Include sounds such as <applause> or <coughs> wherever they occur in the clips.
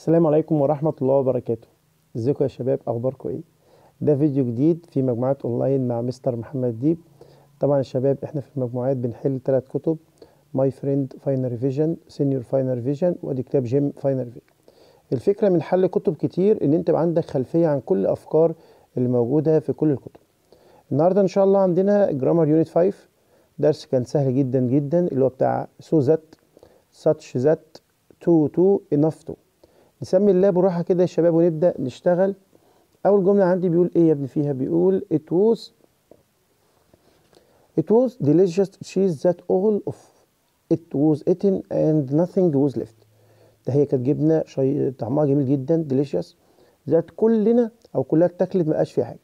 السلام عليكم ورحمة الله وبركاته ازيكم يا شباب اخباركم ايه ده فيديو جديد في مجموعات اونلاين مع مستر محمد ديب طبعا يا شباب احنا في المجموعات بنحل ثلاث كتب ماي فريند فاينل فيجن سينيور فاينل فيجن وادي كتاب جيم فاينل فيجن الفكرة من حل كتب كتير ان انت يبقى عندك خلفية عن كل افكار اللي موجودة في كل الكتب النهاردة ان شاء الله عندنا جرامر يونت 5 درس كان سهل جدا جدا اللي هو بتاع سو ذات such that to to enough to نسمي اللاب وراحة كده يا شباب ونبدأ نشتغل أول جملة عندي بيقول إيه يا ابني فيها بيقول it was it was delicious cheese that all of it was eaten and nothing was left ده هي كانت جبنة شي... طعمها جميل جدا delicious ذات كلنا أو كلها اتاكلت ما بقاش فيها حاجة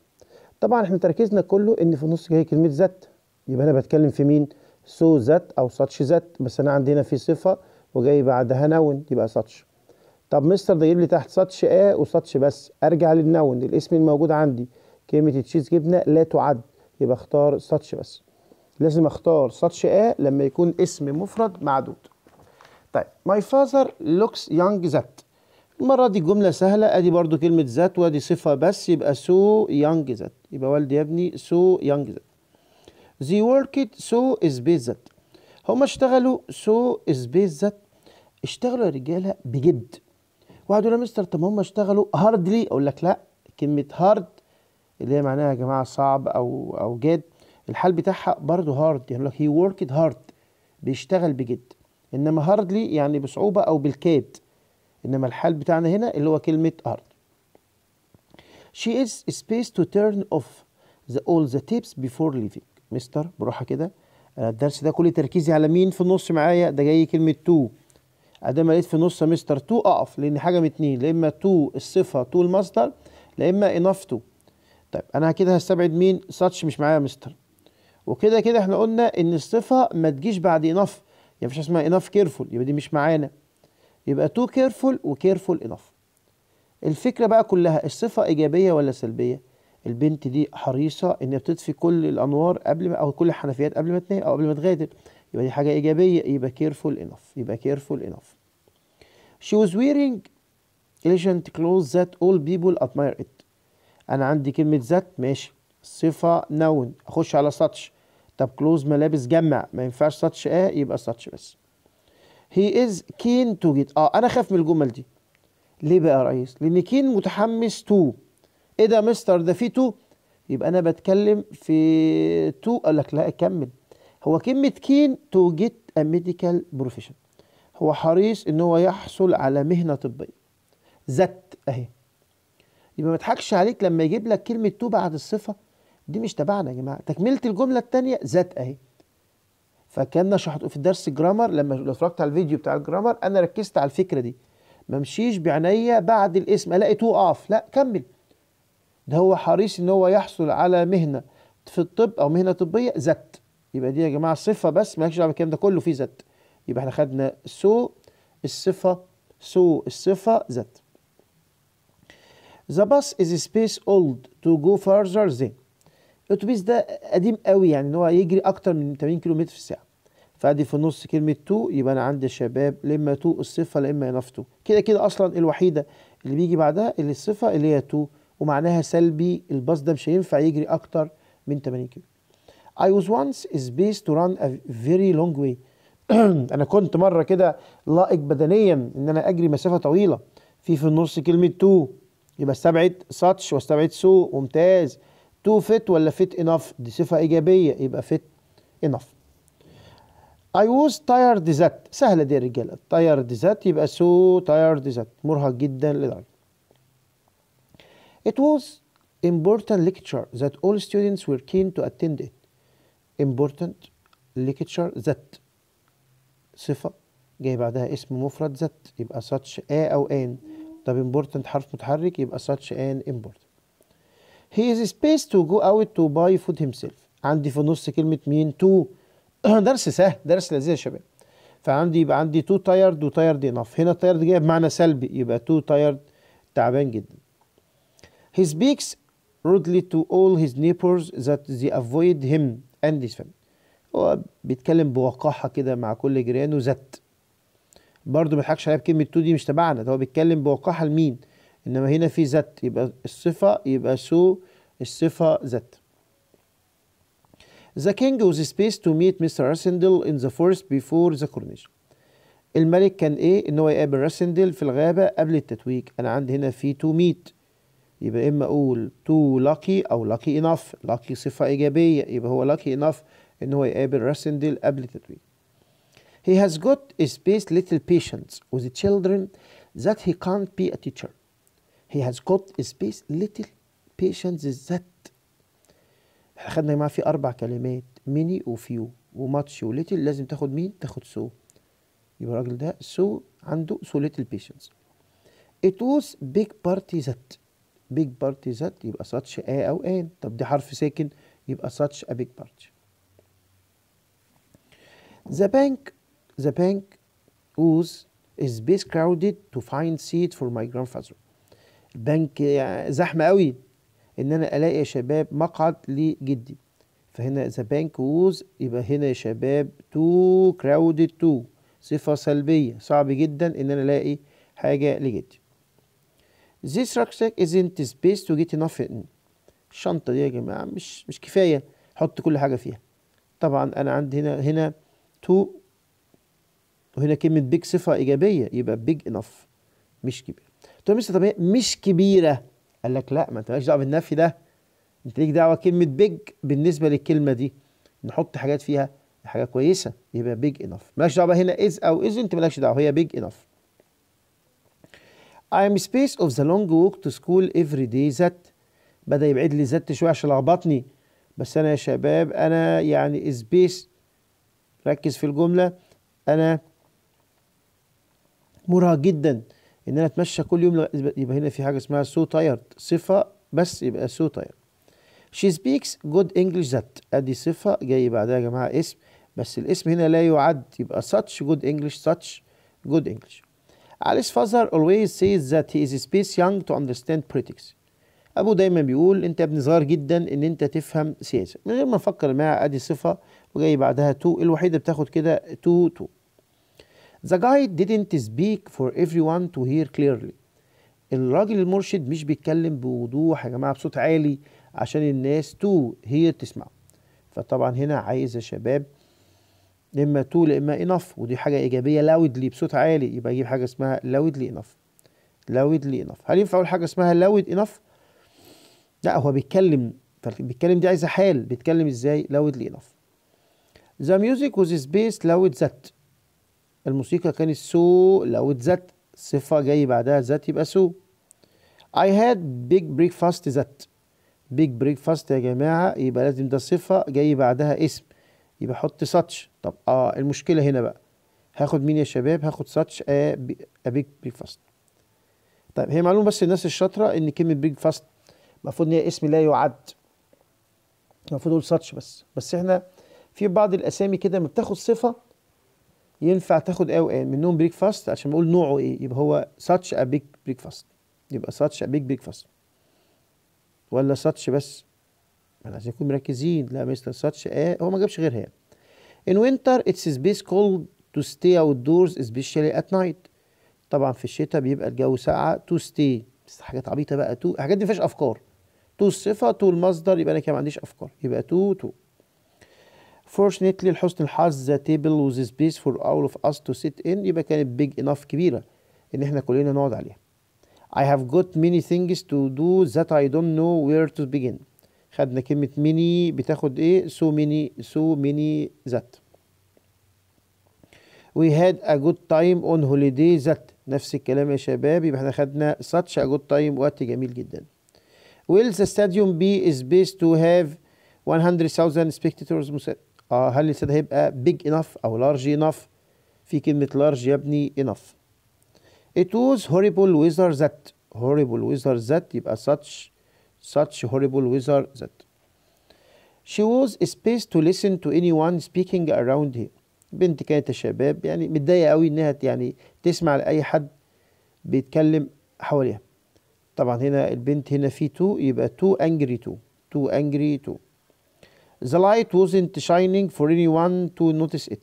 طبعا احنا تركيزنا كله إن في النص جاي كلمة ذات يبقى أنا بتكلم في مين سو so ذات أو ساتش ذات بس أنا عندي هنا في صفة وجاي بعدها نون يبقى ساتش طب مستر ده يجيب لي تحت ساتش اه وساتش بس ارجع للنون الاسم الموجود عندي كلمه تشيز جبنه لا تعد يبقى اختار ساتش بس لازم اختار ساتش اه لما يكون اسم مفرد معدود طيب ماي فاذر لوكس يانج ذات المرة دي جملة سهلة ادي برضو كلمة ذات وادي صفة بس يبقى سو يانج ذات يبقى والدي يا ابني سو يانج ذات زي وركت سو سبيس ذات هما اشتغلوا سو سبيس ذات اشتغلوا يا رجالة بجد وهدول يا مستر طب هم اشتغلوا هارد لي اقول لك لا كلمه هارد اللي هي معناها يا جماعه صعب او او جاد الحال بتاعها برضه هارد يعني لك هي وركد هارد بيشتغل بجد انما هاردلي يعني بصعوبه او بالكاد انما الحال بتاعنا هنا اللي هو كلمه هارد she is space to turn off the all the tips before leaving مستر بروحها كده الدرس ده كل تركيزي على مين في النص معايا ده جاي كلمه تو ادام لقيت في نص مستر تو اقف لان حاجه من اتنين لا اما تو الصفه تو المصدر لا اما انف تو طيب انا كده هستبعد مين ساتش مش معايا مستر وكده كده احنا قلنا ان الصفه ما تجيش بعد انف يعني مفيش اسمها انف كيرفول يبقى دي مش معانا يبقى تو كيرفول وكيرفول انف الفكره بقى كلها الصفه ايجابيه ولا سلبيه البنت دي حريصه ان بتطفي كل الانوار قبل ما او كل الحنفيات قبل ما تنام او قبل ما تغادر يبقى دي حاجه ايجابيه يبقى كيرفول انف يبقى كيرفول انف She was wearing elegant clothes that all people admire it أنا عندي كلمة ذات ماشي صفة نون أخش على ساتش طب كلوز ملابس جمع ما ينفعش ساتش آه يبقى ساتش بس He is keen to get آه أنا خاف من الجمل دي ليه بقى يا ريس؟ لأن كين متحمس تو إيه ده مستر ده في تو يبقى أنا بتكلم في تو قال لك لا أكمل هو كلمة كين تو جيت أ ميديكال بروفيشن هو حريص ان هو يحصل على مهنه طبيه زت اهي يبقى ما تضحكش عليك لما يجيب لك كلمه تو بعد الصفه دي مش تبعنا يا جماعه تكمله الجمله الثانيه زت اهي فكان شرحت في الدرس الجرامر لما لو اتفرجت على الفيديو بتاع الجرامر انا ركزت على الفكره دي ما امشيش بعينيا بعد الاسم الاقي تو اقف لا كمل ده هو حريص ان هو يحصل على مهنه في الطب او مهنه طبيه زت يبقى دي يا جماعه صفه بس مالكش دعوه بالكلام ده كله فيه زت يبقى احنا خدنا سو الصفة سو الصفة ذات The bus is space old to go further than الاتوبيس ده قديم قوي يعني ان هو يجري اكتر من 80 كيلو في الساعه فادي في النص كلمه تو يبقى انا عندي شباب لما تو الصفه لما تو كده كده اصلا الوحيده اللي بيجي بعدها اللي الصفه اللي هي تو ومعناها سلبي الباص ده مش هينفع يجري اكتر من 80 كيلو I was once is based to run a very long way <clears throat> انا كنت مره كده لائق بدنيا ان انا اجري مسافه طويله في في النص كلمه تو يبقى استبعد ساتش واستبعد سو ممتاز تو فيت ولا فيت انف دي صفه ايجابيه يبقى فيت انف I was tired ذات سهلة دي يا رجالة tired ذات يبقى so tired ذات مرهق جدا لدرجة It was important lecture that all students were keen to attend it important lecture that صفة جاي بعدها اسم مفرد ذات يبقى such a أو an طب important حرف متحرك يبقى such an important he is space to go out to buy food himself عندي في النص كلمة مين to <coughs> درس سهل درس لذيذ يا شباب فعندي يبقى عندي تو تايرد وتايرد انف هنا تايرد جايه بمعنى سلبي يبقى تو تايرد تعبان جدا he speaks rudely to all his neighbors that they avoid him and his family هو بيتكلم بوقاحة كده مع كل جيرانه زت برضه ما يضحكش عليها بكلمة تو دي مش تبعنا ده هو بيتكلم بوقاحة لمين إنما هنا في زت يبقى الصفة يبقى سو الصفة زت The king was space to meet Mr. Rassendil in the forest before the coronation. الملك كان ايه ان هو يقابل راسندل في الغابه قبل التتويج انا عندي هنا في تو ميت يبقى اما اقول تو لاكي او لاكي انف لاكي صفه ايجابيه يبقى هو لاكي انف ان هو يقابل راسندل قبل تدوين He has got a space little patience with the children that he can't be a teacher. He has got a space little patience that احنا خدنا يا جماعه في اربع كلمات ميني وفيو وماتش وليتل لازم تاخد مين؟ تاخد سو يبقى الراجل ده سو عنده سو ليتل بيشنس It was big party that big party that يبقى such a أو an طب دي حرف ساكن يبقى such a big party The bank, the bank was is best crowded to find seat for my grandfather. البنك آه، يعني زحمة قوي إن أنا ألاقي يا شباب مقعد لجدي. فهنا the bank was يبقى هنا يا شباب too crowded to صفة سلبية صعب جدا إن أنا ألاقي حاجة لجدي. This rucksack isn't space to get enough in. الشنطة دي يا جماعة مش مش كفاية حط كل حاجة فيها. طبعا أنا عندي هنا هنا تو وهنا كلمة بيج صفة إيجابية يبقى بيج إناف مش كبيرة تقول مستر طب هي مش كبيرة قال لك لا ما أنت مالكش دعوة بالنفي ده أنت ليك دعوة كلمة بيج بالنسبة للكلمة دي نحط حاجات فيها حاجة كويسة يبقى بيج إناف مالكش دعوة هنا إز أو إز أنت مالكش دعوة هي بيج إناف I am space of the long walk to school every day that بدأ يبعد لي ذات شوية عشان لخبطني بس أنا يا شباب أنا يعني سبيس ركز في الجملة أنا مرهق جدا إن أنا أتمشى كل يوم يبقى هنا في حاجة اسمها سو تايرد صفة بس يبقى سو تايرد She speaks good English that ادي صفة جاي بعدها يا جماعة اسم بس الاسم هنا لا يعد يبقى such good English such good English Alice father always says that he is space young to understand politics ابو دايما بيقول انت يا ابني صغير جدا ان انت تفهم سياسه من غير ما نفكر معاه ادي صفه وجاي بعدها تو الوحيده بتاخد كده تو تو The guide didn't speak for everyone to hear clearly. الراجل المرشد مش بيتكلم بوضوح يا جماعه بصوت عالي عشان الناس تو هي تسمعه. فطبعا هنا عايز يا شباب اما تو اما انف ودي حاجه ايجابيه لاودلي بصوت عالي يبقى يجيب حاجه اسمها لاودلي انف. لاودلي انف. هل ينفع اقول حاجه اسمها لاود انف؟ لا هو بيتكلم بيتكلم دي عايزه حال بيتكلم ازاي loudly انف ذا ميوزك وذ سبيس لود ذات الموسيقى كانت سو لود ذات صفة جاي بعدها ذات يبقى سو اي هاد بيج بريكفاست ذات بيج بريكفاست يا جماعة يبقى لازم ده صفة جاي بعدها اسم يبقى حط ساتش طب اه المشكلة هنا بقى هاخد مين يا شباب هاخد ساتش ا بيج بريكفاست طيب هي معلومة بس الناس الشاطرة ان كلمة بريكفاست المفروض ان هي اسم لا يعد المفروض اقول ساتش بس بس احنا في بعض الاسامي كده لما بتاخد صفه ينفع تاخد او وايه منهم بريك فاست عشان بقول نوعه ايه يبقى هو ساتش ا بيج بريك فاست يبقى ساتش ا بيج بريك فاست ولا ساتش بس احنا عايزين نكون مركزين لا مثل ساتش ايه هو ما جابش غيرها يعني ان وينتر اتس سبيس كولد تو ستي اوت دورز سبيشالي ات نايت طبعا في الشتاء بيبقى الجو ساقعه تو ستي بس حاجات عبيطه بقى تو الحاجات دي ما فيهاش افكار تو الصفة تو المصدر يبقى أنا كده ما عنديش أفكار يبقى تو تو fortunately لحسن الحظ the table was space for all of us to sit in يبقى كانت big enough كبيرة إن إحنا كلنا نقعد عليها I have got many things to do that I don't know where to begin خدنا كلمة many بتاخد إيه so many so many that We had a good time on holiday that نفس الكلام يا شباب يبقى احنا خدنا such a good time وقت جميل جدا will the stadium be spaced to have 100,000 spectators آه uh, هل الاستاد هيبقى big enough أو large enough في كلمة large يبني enough It was horrible weather that horrible weather that يبقى such such horrible weather that she was space to listen to anyone speaking around him. بنت كانت الشباب يعني متضايقة قوي إنها يعني تسمع لأي حد بيتكلم حواليها طبعا هنا البنت هنا في تو يبقى تو انجري تو تو انجري تو The light wasn't shining for anyone to notice it.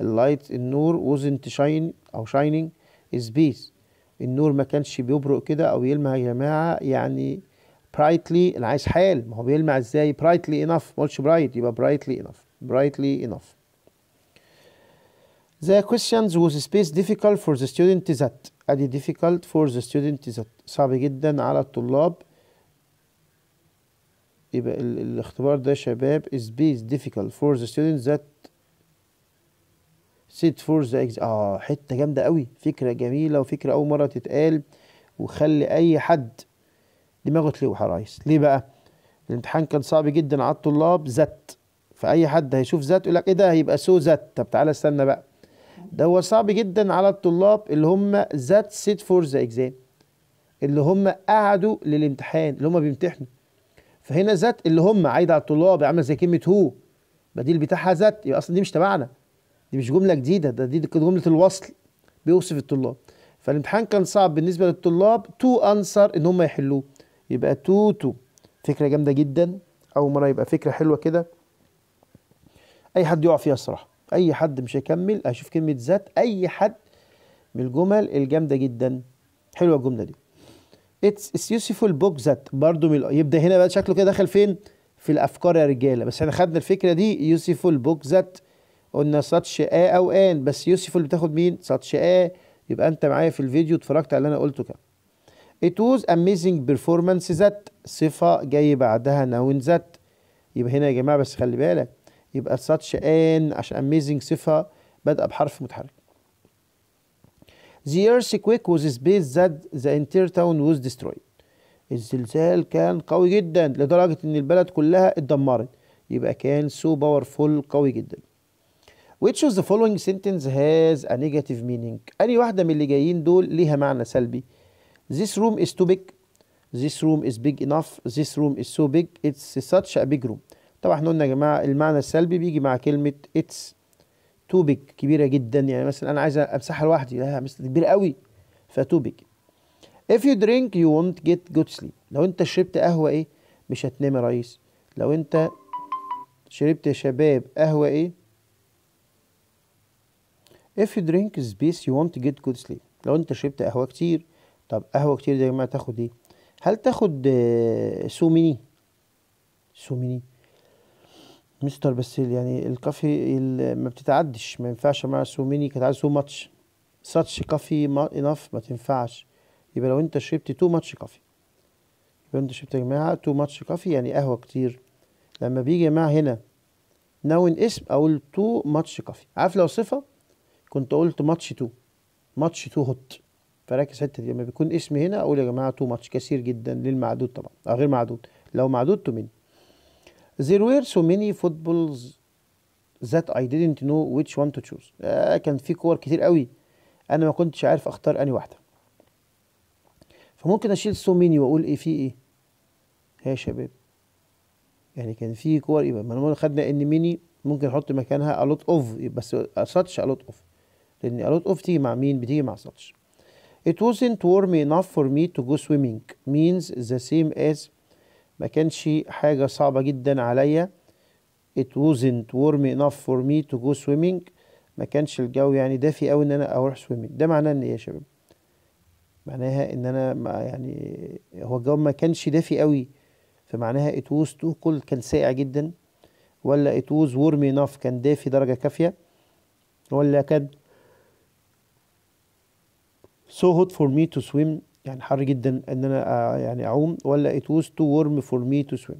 اللايت النور wasn't shining أو shining is peace. النور ما كانش بيبرق كده أو يلمع يا جماعة يعني brightly أنا عايز حال ما هو بيلمع إزاي brightly enough ما قلتش bright يبقى brightly enough brightly enough The questions whose space difficult for the student that ادي difficult for the student that صعب جدا على الطلاب يبقى ال الاختبار ده شباب is difficult for the students that sit for the exam اه حته جامده قوي فكره جميله وفكره اول مره تتقال وخلي اي حد دماغه تلوح ريس ليه بقى الامتحان كان صعب جدا على الطلاب ذات فاي حد هيشوف ذات يقول لك ايه ده هيبقى سو ذات طب تعالى استنى بقى ده هو صعب جدا على الطلاب اللي هم ذات سيت فور ذا اكزام اللي هم قعدوا للامتحان اللي هم بيمتحنوا فهنا ذات اللي هم عايد على الطلاب عامله زي كلمه هو بديل بتاعها ذات يبقى اصلا دي مش تبعنا دي مش جمله جديده ده دي جمله الوصل بيوصف الطلاب فالامتحان كان صعب بالنسبه للطلاب تو انسر ان هم يحلوه يبقى تو تو فكره جامده جدا اول مره يبقى فكره حلوه كده اي حد يقع فيها الصراحه اي حد مش هيكمل هشوف كلمه ذات اي حد من الجمل الجامده جدا حلوه الجمله دي اتس يوسفول بوك ذات برضو من يبدا هنا بقى شكله كده دخل فين في الافكار يا رجاله بس احنا خدنا الفكره دي يوسفول بوك ذات قلنا ساتش ا او ان بس يوسفول بتاخد مين ساتش ا يبقى انت معايا في الفيديو اتفرجت على اللي انا قلته كده It was amazing performance ذات صفة جاي بعدها noun ذات يبقى هنا يا جماعة بس خلي بالك يبقى such an عشان amazing صفة بدأ بحرف متحرك The earthquake was space that the entire town was destroyed الزلزال كان قوي جدا لدرجة ان البلد كلها اتدمرت يبقى كان so powerful قوي جدا Which of the following sentence has a negative meaning أي واحدة من اللي جايين دول ليها معنى سلبي This room is too big This room is big enough This room is so big It's such a big room طبعا احنا قلنا يا جماعه المعنى السلبي بيجي مع كلمه اتس تو بيج كبيره جدا يعني مثلا انا عايز امسحها لوحدي لا مثلا كبيره قوي فتو بيج if you drink you won't get good sleep لو انت شربت قهوه ايه مش هتنام يا ريس لو انت شربت يا شباب قهوه ايه if you drink space you won't get good sleep لو انت شربت قهوه كتير طب قهوه كتير دي يا جماعه تاخد ايه هل تاخد آه، سوميني سوميني مستر بس يعني الكافي ما بتتعدش ما ينفعش مع سو ميني كانت عايز سو ماتش ساتش كافي انف ما تنفعش يبقى لو انت شربت تو ماتش كافي يبقى انت شربت يا جماعه تو ماتش كافي يعني قهوه كتير لما بيجي يا جماعه هنا نون اسم اقول تو ماتش كافي عارف لو صفه كنت قلت ماتش تو ماتش تو هوت فركز الحته دي لما بيكون اسم هنا اقول يا جماعه تو ماتش كثير جدا للمعدود طبعا او غير معدود لو معدود تو ميني There were so many footballs that I didn't know which one to choose آه كان في كور كتير قوي انا ما كنتش عارف اختار اني واحده فممكن اشيل سو ميني واقول ايه في ايه يا شباب يعني كان في كور ايه ما انا خدنا ان ميني ممكن احط مكانها الوت اوف بس ساتش الوت اوف لان الوت اوف تيجي مع مين بتيجي مع ساتش It wasn't warm enough for me to go swimming means the same as ما كانش حاجة صعبة جدا عليا it wasn't warm enough for me to go swimming ما كانش الجو يعني دافي قوي ان انا اروح swimming ده معناه ان ايه يا شباب معناها ان انا ما يعني هو الجو ما كانش دافي قوي فمعناها it was too cold كان ساقع جدا ولا it was warm enough كان دافي درجة كافية ولا كان so hot for me to swim يعني حر جدا ان انا آه، يعني اعوم ولا it was too warm for me to swim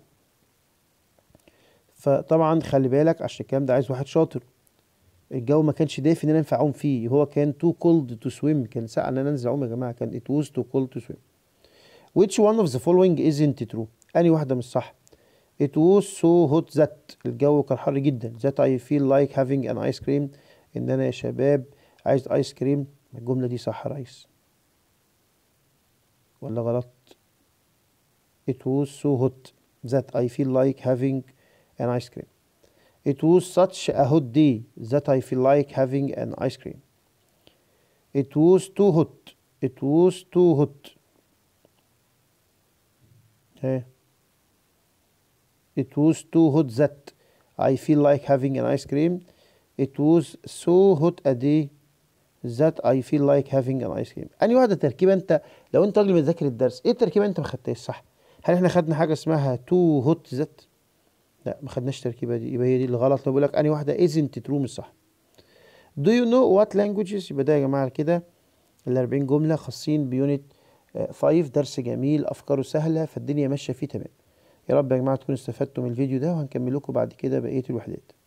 فطبعا خلي بالك عشان الكلام ده عايز واحد شاطر الجو ما كانش دافي ان انا انفع اعوم فيه هو كان too cold to swim كان ساقع ان انا انزل اعوم يا جماعه كان it was too cold to swim which one of the following isn't true اني واحده مش صح it was so hot that الجو كان حر جدا that I feel like having an ice cream ان انا يا شباب عايز ايس كريم الجمله دي صح يا ريس ولا غلط it was so hot that I feel like having an ice cream it was such a hot day that I feel like having an ice cream it was too hot it was too hot okay. Eh? it was too hot that I feel like having an ice cream it was so hot a day that I feel like having an ice cream أنهي واحدة تركيبة أنت لو أنت راجل بتذاكر الدرس إيه التركيبة أنت ما خدتهاش صح؟ هل إحنا خدنا حاجة اسمها تو هوت ذات؟ لا ما خدناش التركيبة دي يبقى هي دي الغلط لو بقول لك أنهي واحدة ازنت ترو مش صح Do you know what languages؟ يبقى ده يا جماعة كده ال 40 جملة خاصين بيونت 5 آه، درس جميل أفكاره سهلة فالدنيا ماشية فيه تمام يا رب يا جماعة تكونوا استفدتوا من الفيديو ده وهنكمل لكم بعد كده بقية الوحدات